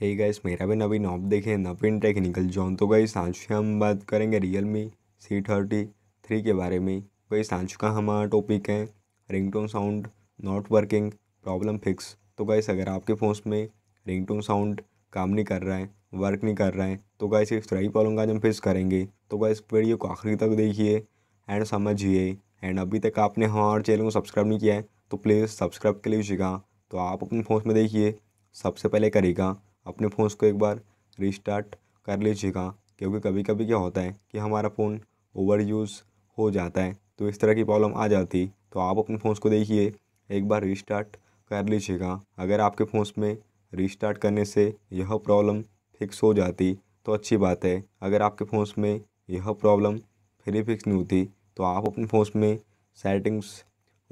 हे hey guys मेरा भी नवीन ऑप देखे नवीन टेक्निकल जॉन तो गाइस आज हम बात करेंगे Realme C thirty three के बारे में गाइस आज का हमारा टॉपिक है ringtone sound not working problem fix तो गाइस अगर आपके फ़ोन में रिंगटोन साउंड काम नहीं कर रहा है वर्क नहीं कर रहा है तो गाइस इस तरह ही प्रॉब्लम का हम फिक्स करेंगे तो गाइस वीडियो को आखिरी तक देखिए एंड समझिए एंड अभी तक आपने हमारे चैनल को सब्सक्राइब नहीं किया है तो प्लीज़ सब्सक्राइब कर लीजिएगा तो आप अपने फ़ोन में देखिए सबसे पहले करेगा अपने फ़ोन को एक बार रिस्टार्ट कर लीजिएगा क्योंकि कभी कभी क्या होता है कि हमारा फ़ोन ओवर यूज़ हो जाता है तो इस तरह की प्रॉब्लम आ जाती तो आप अपने फ़ोन को देखिए एक बार रिस्टार्ट कर लीजिएगा अगर आपके फ़ोन में रिस्टार्ट करने से यह प्रॉब्लम फिक्स हो जाती तो अच्छी बात है अगर आपके फ़ोन में यह प्रॉब्लम फिर फिक्स नहीं होती तो आप अपने फ़ोन में सेटिंग्स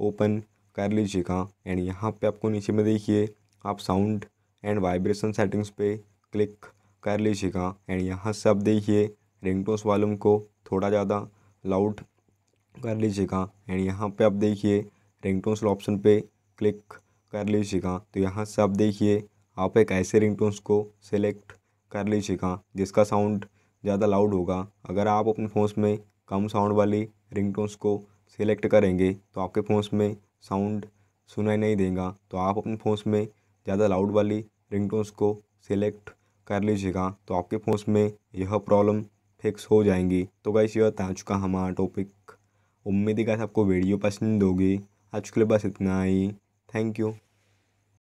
ओपन कर लीजिएगा एंड यहाँ पे आपको नीचे में देखिए आप साउंड एंड वाइब्रेशन सेटिंग्स पे क्लिक कर लीजिएगा एंड यहाँ से आप देखिए रिंगटोन्स वॉल्यूम को थोड़ा ज़्यादा लाउड कर लीजिएगा एंड यहाँ पे आप देखिए रिंगटोन्स ऑप्शन पे क्लिक कर लीजिएगा तो यहाँ से आप देखिए आप एक ऐसे रिंगटोन्स को सिलेक्ट कर लीजिएगा जिसका साउंड ज़्यादा लाउड होगा अगर आप अपने फोन में कम साउंड वाली रिंगटोन्स को सिलेक्ट करेंगे तो आपके फ़ोन्स में साउंड सुनाई नहीं देगा तो आप अपने फोन में ज़्यादा लाउड वाली रिंगटोन्स को सिलेक्ट कर लीजिएगा तो आपके फ़ोन में यह प्रॉब्लम फिक्स हो जाएंगी तो गाइस यह था चुका हमारा टॉपिक उम्मीद है गाइस आपको वीडियो पसंद होगी आज के लिए बस इतना ही थैंक यू